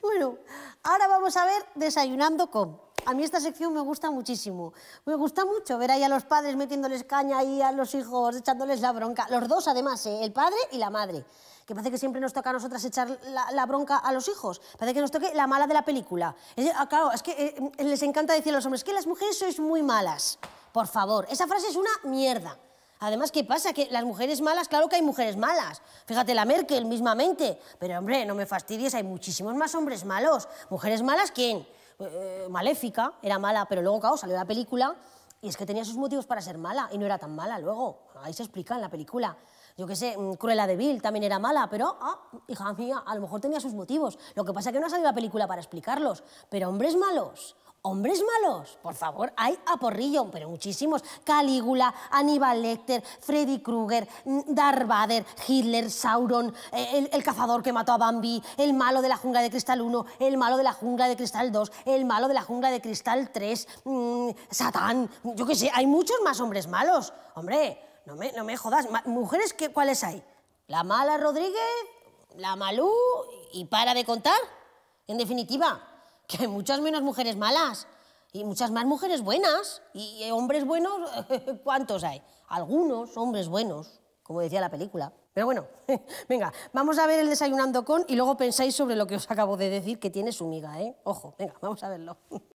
bueno, ahora vamos a ver desayunando con. A mí esta sección me gusta muchísimo. Me gusta mucho ver ahí a los padres metiéndoles caña ahí a los hijos, echándoles la bronca. Los dos, además, ¿eh? el padre y la madre. Que parece que siempre nos toca a nosotras echar la, bronca a los hijos. Parece que nos toque la mala de la película. Es, ah, claro, es que eh, les encanta decir a los hombres que las mujeres sois muy malas. Por favor, esa frase es una mierda. Además, ¿qué pasa? Que las mujeres malas, claro que hay mujeres malas. Fíjate, la Merkel mismamente. Pero hombre, no me fastidies, hay muchísimos más hombres malos. ¿Mujeres malas quién? Eh, maléfica, era mala, pero luego, claro, salió la película y es que tenía sus motivos para ser mala y no era tan mala luego. Ahí se explica en la película. Yo qué sé, mm, Cruella de Vil también era mala, pero, ah, hija mía, a lo mejor tenía sus motivos. Lo que pasa es que no ha salido la película para explicarlos. Pero hombres malos, Hombres malos, por favor, hay a porrillo, pero muchísimos. Calígula, Aníbal Lecter, Freddy Krueger, mm, Darth Hitler, Sauron, eh, el, cazador que mató a Bambi, el malo de la jungla de cristal 1, el malo de la jungla de cristal 2, el malo de la jungla de cristal 3, mm, Satán, yo qué sé, hay muchos más hombres malos. Hombre, no me, no me jodas. ¿Mujeres cuáles hay? La mala Rodríguez, la Malú y para de contar. En definitiva, que hay muchas menos mujeres malas y muchas más mujeres buenas. Y hombres buenos, ¿cuántos hay? Algunos hombres buenos, como decía la película. Pero bueno, venga, vamos a ver el desayunando con y luego pensáis sobre lo que os acabo de decir, que tiene su miga, ¿eh? Ojo, venga, vamos a verlo.